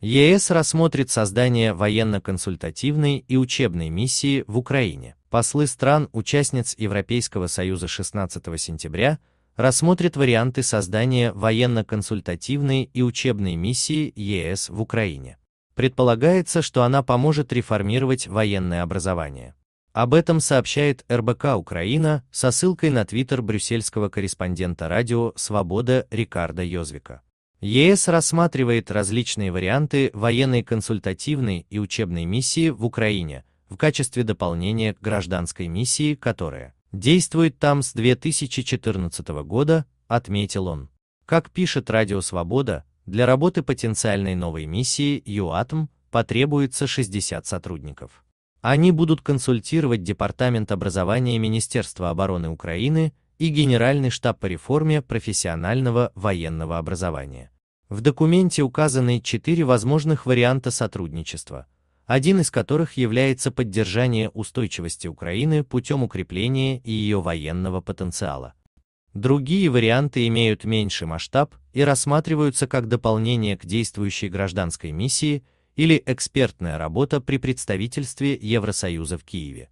ЕС рассмотрит создание военно-консультативной и учебной миссии в Украине. Послы стран-участниц Европейского Союза 16 сентября рассмотрят варианты создания военно-консультативной и учебной миссии ЕС в Украине. Предполагается, что она поможет реформировать военное образование. Об этом сообщает РБК Украина со ссылкой на твиттер брюссельского корреспондента радио «Свобода» Рикарда Йозвика. ЕС рассматривает различные варианты военной консультативной и учебной миссии в Украине в качестве дополнения к гражданской миссии, которая действует там с 2014 года, отметил он. Как пишет Радио Свобода, для работы потенциальной новой миссии ЮАТМ потребуется 60 сотрудников. Они будут консультировать Департамент образования Министерства обороны Украины и Генеральный штаб по реформе профессионального военного образования. В документе указаны четыре возможных варианта сотрудничества, один из которых является поддержание устойчивости Украины путем укрепления ее военного потенциала. Другие варианты имеют меньший масштаб и рассматриваются как дополнение к действующей гражданской миссии или экспертная работа при представительстве Евросоюза в Киеве.